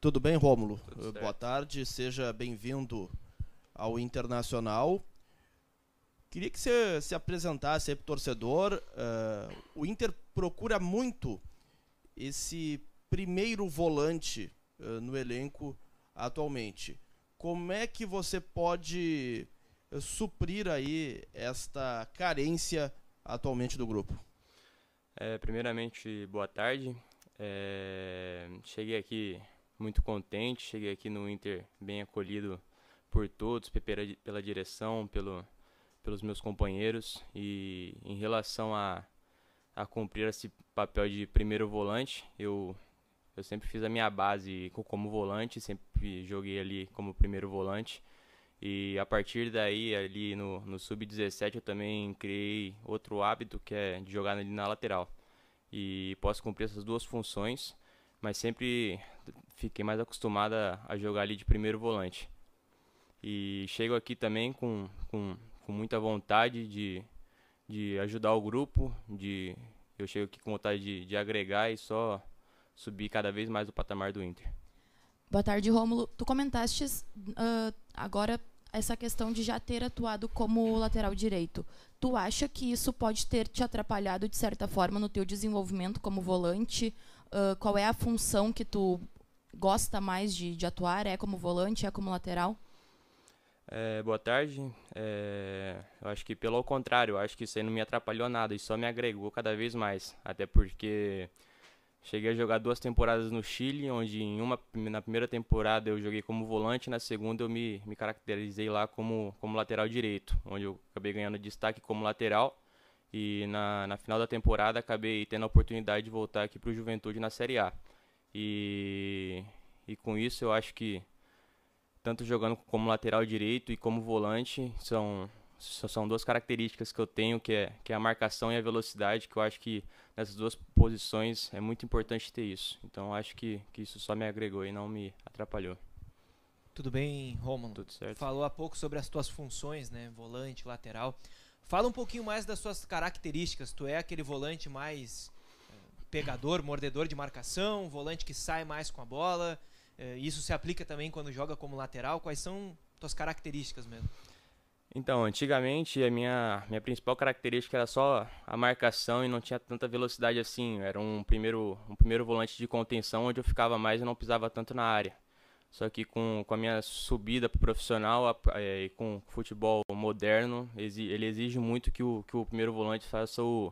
Tudo bem, Rômulo? Eh, boa tarde, seja bem-vindo ao Internacional. Queria que você se apresentasse para o torcedor. Uh, o Inter procura muito esse primeiro volante uh, no elenco atualmente. Como é que você pode uh, suprir aí esta carência atualmente do grupo? É, primeiramente, boa tarde. É, cheguei aqui muito contente. Cheguei aqui no Inter bem acolhido por todos, pela direção, pelo, pelos meus companheiros. E em relação a, a cumprir esse papel de primeiro volante, eu, eu sempre fiz a minha base como volante, sempre joguei ali como primeiro volante. E a partir daí, ali no, no sub-17, eu também criei outro hábito que é de jogar ali na lateral. E posso cumprir essas duas funções, mas sempre fiquei mais acostumada a jogar ali de primeiro volante. E chego aqui também com, com, com muita vontade de, de ajudar o grupo, de eu chego aqui com vontade de, de agregar e só subir cada vez mais o patamar do Inter. Boa tarde, Rômulo. Tu comentaste uh, ah, agora essa questão de já ter atuado como lateral direito. Tu acha que isso pode ter te atrapalhado de certa forma no teu desenvolvimento como volante? Uh, qual é a função que tu gosta mais de, de atuar? É como volante, é como lateral? É, boa tarde. É, eu acho que pelo contrário, eu acho que isso aí não me atrapalhou nada e só me agregou cada vez mais. Até porque cheguei a jogar duas temporadas no Chile, onde em uma, na primeira temporada eu joguei como volante, na segunda eu me, me caracterizei lá como, como lateral direito, onde eu acabei ganhando destaque como lateral. E na, na final da temporada acabei tendo a oportunidade de voltar aqui para o Juventude na Série A. E, e com isso eu acho que tanto jogando como lateral direito e como volante são são duas características que eu tenho que é que é a marcação e a velocidade que eu acho que nessas duas posições é muito importante ter isso então acho que, que isso só me agregou e não me atrapalhou tudo bem Romulo tudo certo falou há pouco sobre as tuas funções né volante lateral Fala um pouquinho mais das suas características. Tu é aquele volante mais pegador, mordedor de marcação, volante que sai mais com a bola. É, isso se aplica também quando joga como lateral. Quais são suas características mesmo? Então, antigamente a minha, minha principal característica era só a marcação e não tinha tanta velocidade assim. Era um primeiro, um primeiro volante de contenção onde eu ficava mais e não pisava tanto na área. Só que com, com a minha subida para profissional é, e com futebol moderno, ele exige muito que o, que o primeiro volante faça o,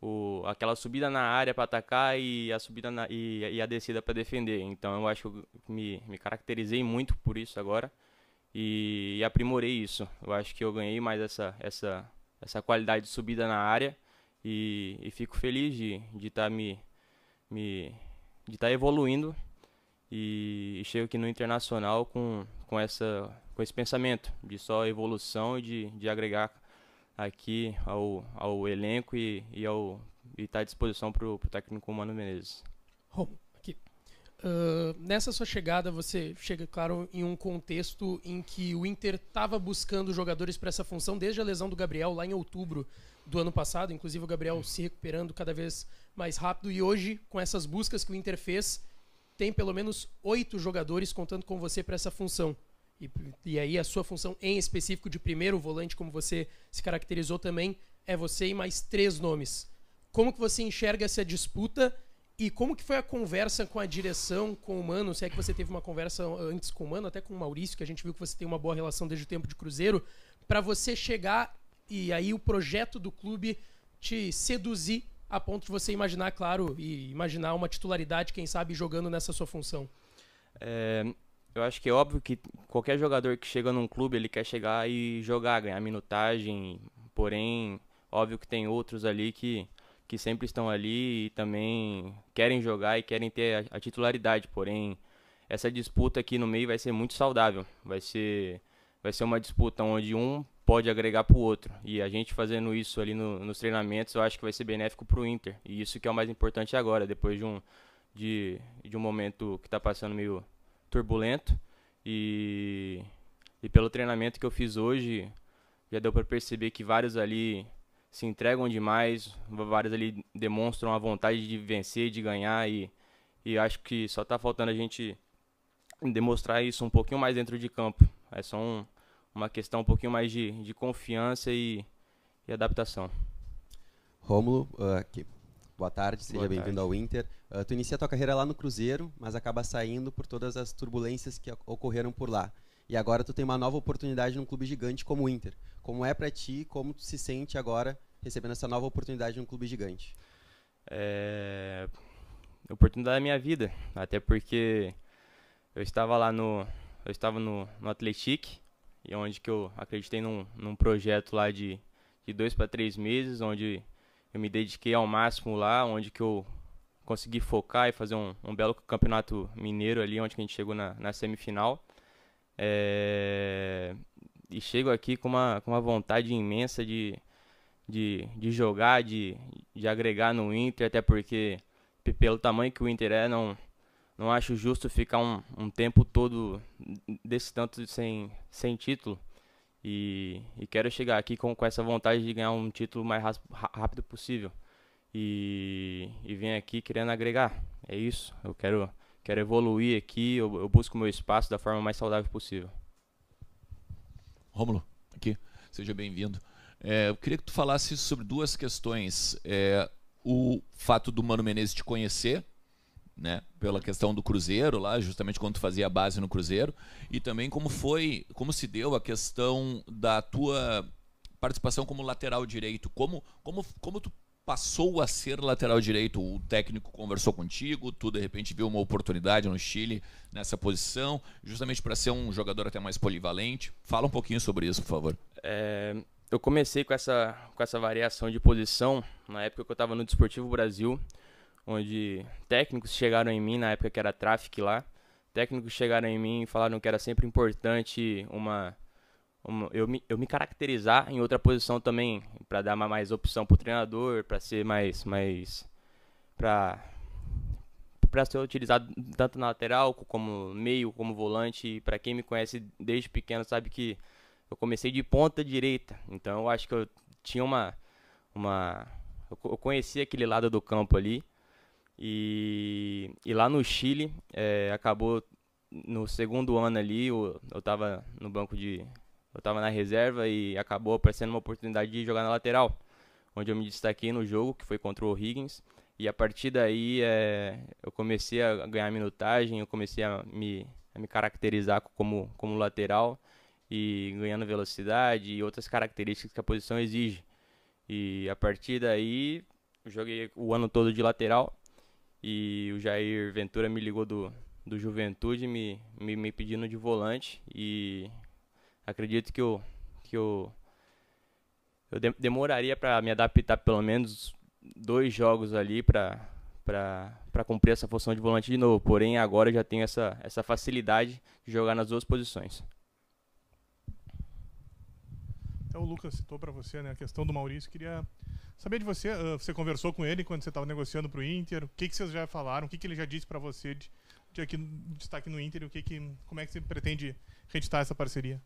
o, aquela subida na área para atacar e a subida na, e, e, a descida para defender. Então eu acho que me, me caracterizei muito por isso agora e, e, aprimorei isso. Eu acho que eu ganhei mais essa, essa, essa qualidade de subida na área e, e fico feliz de estar tá me, me de estar tá evoluindo e, chego aqui no internacional com, com, essa, com esse pensamento de só evolução e de, de agregar aqui ao, ao elenco e, e ao e está à disposição para o técnico Mano Menezes. aqui. Uh, nessa sua chegada, você chega, claro, em um contexto em que o Inter estava buscando jogadores para essa função desde a lesão do Gabriel lá em outubro do ano passado, inclusive o Gabriel uhum. se recuperando cada vez mais rápido. E hoje, com essas buscas que o Inter fez, tem pelo menos oito jogadores contando com você para essa função. E, e aí a sua função em específico de primeiro volante, como você se caracterizou também, é você e mais três nomes. Como que você enxerga essa disputa e como que foi a conversa com a direção, com o Mano? Se é que você teve uma conversa antes com o Mano, até com o Maurício, que a gente viu que você tem uma boa relação desde o tempo de Cruzeiro, para você chegar e aí o projeto do clube te seduzir a ponto de você imaginar, claro, e imaginar uma titularidade, quem sabe, jogando nessa sua função? É, eu acho que é óbvio que qualquer jogador que chega num clube, ele quer chegar e jogar, ganhar minutagem, porém, óbvio que tem outros ali que, que sempre estão ali e também querem jogar e querem ter a, a titularidade, porém, essa disputa aqui no meio vai ser muito saudável, vai ser, vai ser uma disputa onde um pode agregar para o outro, e a gente fazendo isso ali no, nos treinamentos, eu acho que vai ser benéfico para o Inter, e isso que é o mais importante agora, depois de um, de, de um momento que está passando meio turbulento e, e pelo treinamento que eu fiz hoje, já deu para perceber que vários ali se entregam demais, vários ali demonstram a vontade de vencer, de ganhar e, e acho que só está faltando a gente demonstrar isso um pouquinho mais dentro de campo. É só um, uma questão um pouquinho mais de, de confiança e, e adaptação. Rômulo, uh, aqui Boa tarde, seja bem-vindo ao Inter. Uh, tu inicia tua carreira lá no Cruzeiro, mas acaba saindo por todas as turbulências que ocorreram por lá. E agora tu tem uma nova oportunidade num clube gigante como o Inter. Como é para ti, como tu se sente agora recebendo essa nova oportunidade num clube gigante? É... Oportunidade da minha vida, até porque eu estava lá no eu estava no, no e onde que eu acreditei num, num projeto lá de, de dois para três meses, onde eu me dediquei ao máximo lá, onde que eu consegui focar e fazer um, um belo campeonato mineiro ali, onde que a gente chegou na, na semifinal. É... E chego aqui com uma, com uma vontade imensa de, de, de jogar, de, de agregar no Inter, até porque pelo tamanho que o Inter é, não, não acho justo ficar um, um tempo todo desse tanto sem, sem título. E, e quero chegar aqui com, com essa vontade de ganhar um título mais rápido possível. E, e vim aqui querendo agregar. É isso. Eu quero, quero evoluir aqui. Eu, eu busco meu espaço da forma mais saudável possível. Rômulo, aqui. Seja bem-vindo. É, eu queria que tu falasse sobre duas questões. É, o fato do Mano Menezes te conhecer né? Pela questão do Cruzeiro lá, justamente quando tu fazia a base no Cruzeiro, e também como foi, como se deu a questão da tua participação como lateral direito, como como como tu passou a ser lateral direito, o técnico conversou contigo, tu de repente viu uma oportunidade no Chile nessa posição, justamente para ser um jogador até mais polivalente. Fala um pouquinho sobre isso, por favor. É, eu comecei com essa com essa variação de posição na época que eu estava no Desportivo Brasil onde técnicos chegaram em mim, na época que era Traffic lá, técnicos chegaram em mim e falaram que era sempre importante uma, uma eu, me, eu me caracterizar em outra posição também, para dar mais opção para o treinador, para ser mais. mais para para ser utilizado tanto na lateral como meio, como volante. Para quem me conhece desde pequeno sabe que eu comecei de ponta direita, então eu acho que eu tinha uma uma eu conhecia aquele lado do campo ali e, e lá no Chile, é, acabou no segundo ano ali, eu, eu tava no banco de. Eu tava na reserva e acabou aparecendo uma oportunidade de jogar na lateral, onde eu me destaquei no jogo, que foi contra o Higgins. E a partir daí é, eu comecei a ganhar minutagem, eu comecei a me, a me caracterizar como, como lateral e ganhando velocidade e outras características que a posição exige. E a partir daí joguei o ano todo de lateral e o Jair Ventura me ligou do, do Juventude me, me, me pedindo de volante. E acredito que eu, que eu, eu de, demoraria para me adaptar pelo menos dois jogos ali para para cumprir essa função de volante de novo. Porém, agora já tenho essa, essa facilidade de jogar nas duas posições. Então, o Lucas citou para você né, a questão do Maurício. Queria Sabia de você, uh, você conversou com ele quando você estava negociando para o Inter, o que, que vocês já falaram, o que, que ele já disse para você de, de, aqui, de destaque no Inter, o que, que, como é que você pretende reeditar essa parceria?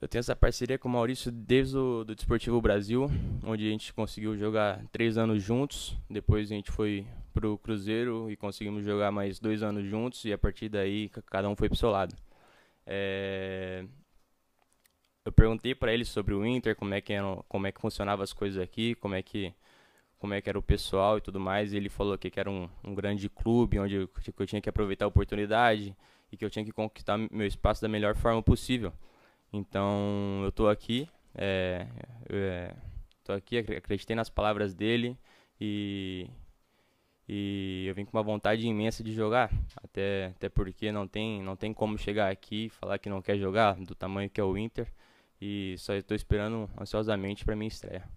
Eu tenho essa parceria com o Maurício desde o do Desportivo Brasil, onde a gente conseguiu jogar três anos juntos. Depois a gente foi para o Cruzeiro e conseguimos jogar mais dois anos juntos. E a partir daí cada um foi o seu lado. É eu perguntei para ele sobre o Inter, como é que era, como é que funcionava as coisas aqui, como é que como é que era o pessoal e tudo mais. E ele falou que, era um, um grande clube onde eu, que eu tinha que aproveitar a oportunidade e que eu tinha que conquistar meu espaço da melhor forma possível. Então eu estou aqui, é, é, tô aqui, acreditei nas palavras dele e e eu vim com uma vontade imensa de jogar, até, até porque não tem, não tem como chegar aqui e falar que não quer jogar do tamanho que é o Inter. E só estou esperando ansiosamente para minha estreia.